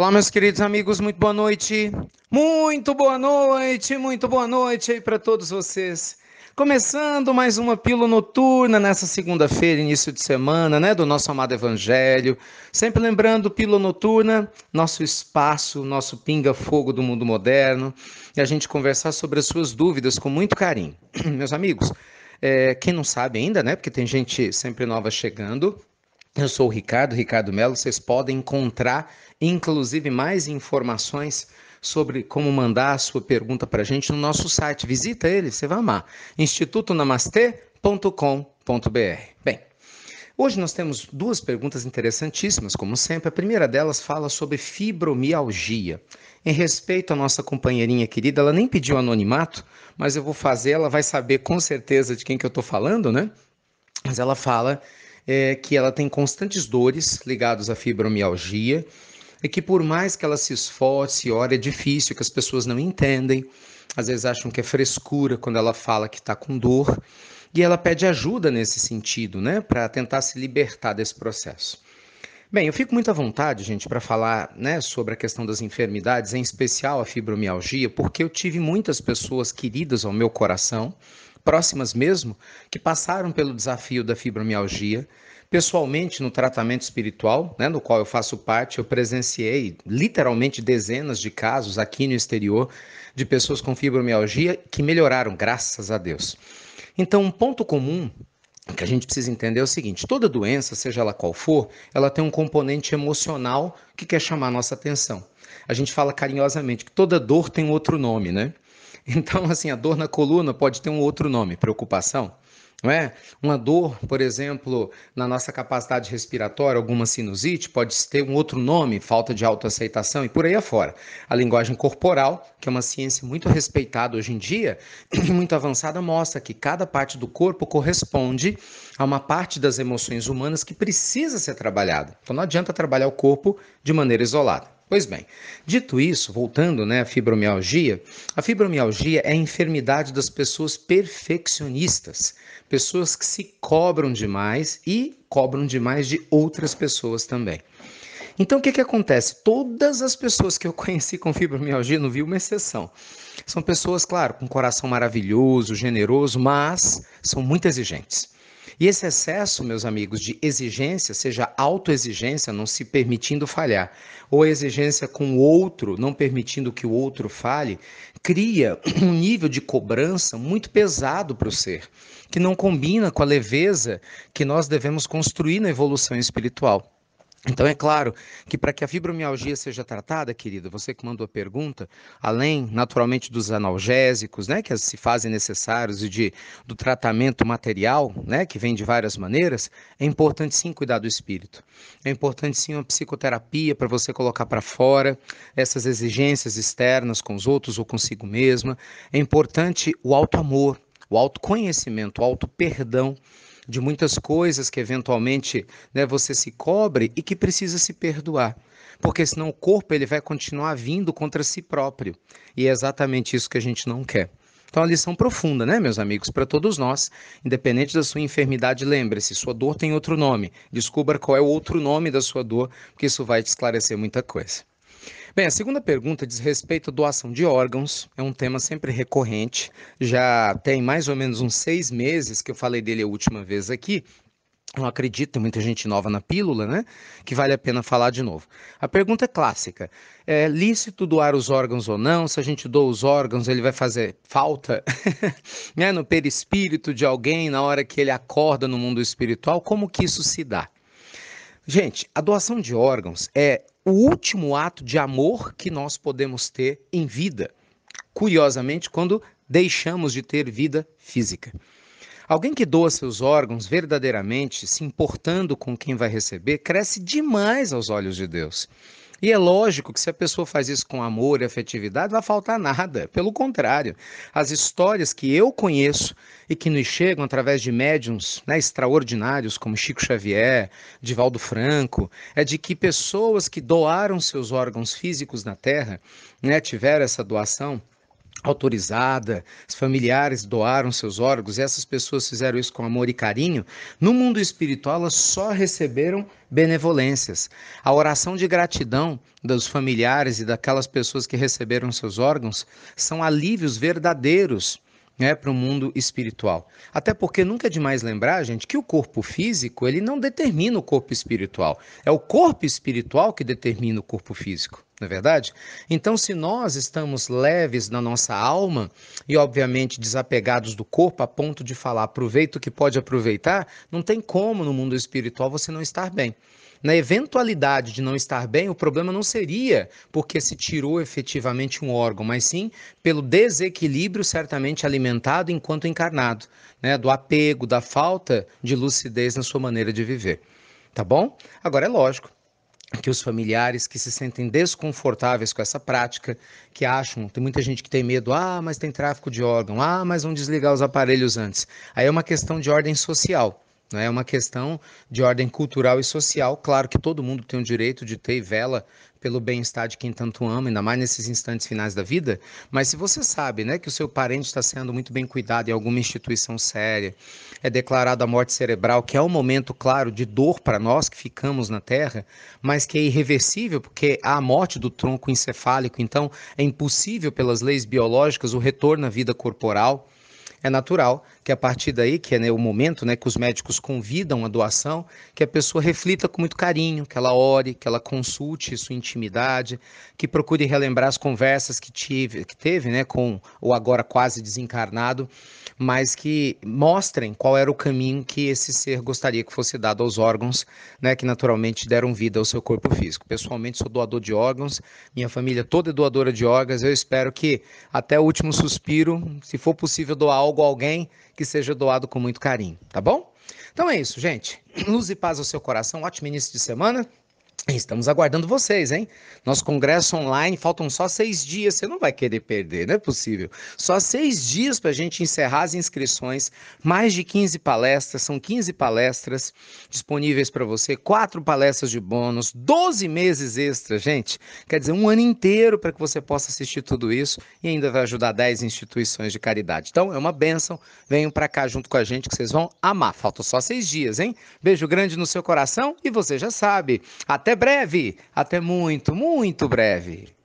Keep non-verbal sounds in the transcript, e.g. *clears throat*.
Olá, meus queridos amigos, muito boa noite. Muito boa noite, muito boa noite aí para todos vocês. Começando mais uma pílula noturna nessa segunda-feira, início de semana, né, do nosso amado evangelho. Sempre lembrando, pílula noturna, nosso espaço, nosso pinga fogo do mundo moderno, e a gente conversar sobre as suas dúvidas com muito carinho. *clears throat* meus amigos, é, quem não sabe ainda, né, porque tem gente sempre nova chegando, eu sou o Ricardo, Ricardo Melo. Vocês podem encontrar, inclusive, mais informações sobre como mandar a sua pergunta para a gente no nosso site. Visita ele, você vai amar. institutonamastê.com.br. Bem, hoje nós temos duas perguntas interessantíssimas, como sempre. A primeira delas fala sobre fibromialgia. Em respeito à nossa companheirinha querida, ela nem pediu anonimato, mas eu vou fazer, ela vai saber com certeza de quem que eu estou falando, né? Mas ela fala é que ela tem constantes dores ligadas à fibromialgia, e que por mais que ela se esforce, ora, é difícil, que as pessoas não entendem, às vezes acham que é frescura quando ela fala que está com dor, e ela pede ajuda nesse sentido, né, para tentar se libertar desse processo. Bem, eu fico muito à vontade, gente, para falar né, sobre a questão das enfermidades, em especial a fibromialgia, porque eu tive muitas pessoas queridas ao meu coração próximas mesmo, que passaram pelo desafio da fibromialgia. Pessoalmente, no tratamento espiritual, né, no qual eu faço parte, eu presenciei literalmente dezenas de casos aqui no exterior de pessoas com fibromialgia que melhoraram, graças a Deus. Então, um ponto comum que a gente precisa entender é o seguinte: toda doença, seja ela qual for, ela tem um componente emocional que quer chamar a nossa atenção. A gente fala carinhosamente que toda dor tem outro nome, né? *laughs* Então, assim, a dor na coluna pode ter um outro nome, preocupação. Não é? Uma dor, por exemplo, na nossa capacidade respiratória, alguma sinusite, pode ter um outro nome, falta de autoaceitação e por aí afora. A linguagem corporal, que é uma ciência muito respeitada hoje em dia *clears throat* e muito avançada, mostra que cada parte do corpo corresponde a uma parte das emoções humanas que precisa ser trabalhada. Então não adianta trabalhar o corpo de maneira isolada. Pois bem, dito isso, voltando né, à fibromialgia, a fibromialgia é a enfermidade das pessoas perfeccionistas, pessoas que se cobram demais e cobram demais de outras pessoas também. Então o que, que acontece? Todas as pessoas que eu conheci com fibromialgia, não vi uma exceção. São pessoas, claro, com um coração maravilhoso, generoso, mas são muito exigentes. E esse excesso, meus amigos, de exigência, seja autoexigência, não se permitindo falhar, ou exigência com o outro, não permitindo que o outro fale, cria *clears throat* um nível de cobrança muito pesado para o ser, que não combina com a leveza que nós devemos construir na evolução espiritual. Então, é claro que para que a fibromialgia seja tratada, querida, você que mandou a pergunta, além, naturalmente, dos analgésicos, né, que se fazem necessários e de, do tratamento material, né, que vem de várias maneiras, é importante sim cuidar do espírito. É importante sim uma psicoterapia para você colocar para fora essas exigências externas com os outros ou consigo mesma. É importante o alto amor o autoconhecimento, o auto-perdão de muitas coisas que eventualmente né, você se cobre e que precisa se perdoar. Porque senão o corpo ele vai continuar vindo contra si próprio. E é exatamente isso que a gente não quer. Então, a lição profunda, né, meus amigos, para todos nós, independente da sua enfermidade, lembre-se, sua dor tem outro nome. Descubra qual é o outro nome da sua dor, porque isso vai te esclarecer muita coisa. Bem, a segunda pergunta diz respeito à doação de órgãos. É um tema sempre recorrente. Já tem mais ou menos uns seis meses que eu falei dele a última vez aqui. Não acredito, tem muita gente nova na pílula, né? Que vale a pena falar de novo. A pergunta é clássica: é lícito doar os órgãos ou não? Se a gente doa os órgãos, ele vai fazer falta *laughs* né? no perispírito de alguém na hora que ele acorda no mundo espiritual? Como que isso se dá? Gente, a doação de órgãos é o último ato de amor que nós podemos ter em vida. Curiosamente, quando deixamos de ter vida física. Alguém que doa seus órgãos verdadeiramente, se importando com quem vai receber, cresce demais aos olhos de Deus. E é lógico que se a pessoa faz isso com amor e afetividade, vai faltar nada. Pelo contrário, as histórias que eu conheço e que nos chegam através de médiums né, extraordinários como Chico Xavier, Divaldo Franco, é de que pessoas que doaram seus órgãos físicos na Terra, né, tiveram essa doação autorizada, os familiares doaram seus órgãos, e essas pessoas fizeram isso com amor e carinho, no mundo espiritual elas só receberam benevolências. A oração de gratidão dos familiares e daquelas pessoas que receberam seus órgãos são alívios verdadeiros. Né, para o mundo espiritual. Até porque nunca é demais lembrar, gente, que o corpo físico ele não determina o corpo espiritual. É o corpo espiritual que determina o corpo físico não é verdade? Então, se nós estamos leves na nossa alma e, obviamente, desapegados do corpo a ponto de falar aproveita o que pode aproveitar, não tem como no mundo espiritual você não estar bem. Na eventualidade de não estar bem, o problema não seria porque se tirou efetivamente um órgão, mas sim pelo desequilíbrio certamente alimentado enquanto encarnado, né? do apego, da falta de lucidez na sua maneira de viver. Tá bom? Agora é lógico que os familiares que se sentem desconfortáveis com essa prática, que acham, tem muita gente que tem medo, ah, mas tem tráfico de órgão, ah, mas vão desligar os aparelhos antes. Aí é uma questão de ordem social. Né? É uma questão de ordem cultural e social. Claro que todo mundo tem o direito de ter vela pelo bem-estar de quem tanto ama, ainda mais nesses instantes finais da vida. Mas se você sabe né, que o seu parente está sendo muito bem cuidado em alguma instituição séria, é declarada a morte cerebral, que é um momento, claro, de dor para nós que ficamos na Terra, mas que é irreversível, porque há a morte do tronco encefálico, então é impossível, pelas leis biológicas, o retorno à vida corporal é natural que é a partir daí, que é né, o momento né, que os médicos convidam a doação, que a pessoa reflita com muito carinho, que ela ore, que ela consulte sua intimidade, que procure relembrar as conversas que, tive, que teve né, com o agora quase desencarnado, mas que mostrem qual era o caminho que esse ser gostaria que fosse dado aos órgãos né, que naturalmente deram vida ao seu corpo físico. Pessoalmente, sou doador de órgãos, minha família toda é doadora de órgãos, eu espero que até o último suspiro, se for possível doar algo a alguém, que seja doado com muito carinho, tá bom? Então é isso, gente. Luz e paz ao seu coração. Ótimo início de semana. Estamos aguardando vocês, hein? Nosso congresso online, faltam só seis dias, você não vai querer perder, não é possível. Só seis dias para a gente encerrar as inscrições, mais de 15 palestras, são 15 palestras disponíveis para você, quatro palestras de bônus, 12 meses extra, gente. Quer dizer, um ano inteiro para que você possa assistir tudo isso e ainda vai ajudar 10 instituições de caridade. Então, é uma benção, venham para cá junto com a gente que vocês vão amar. Faltam só seis dias, hein? Beijo grande no seu coração e você já sabe, até até breve, até muito, muito breve.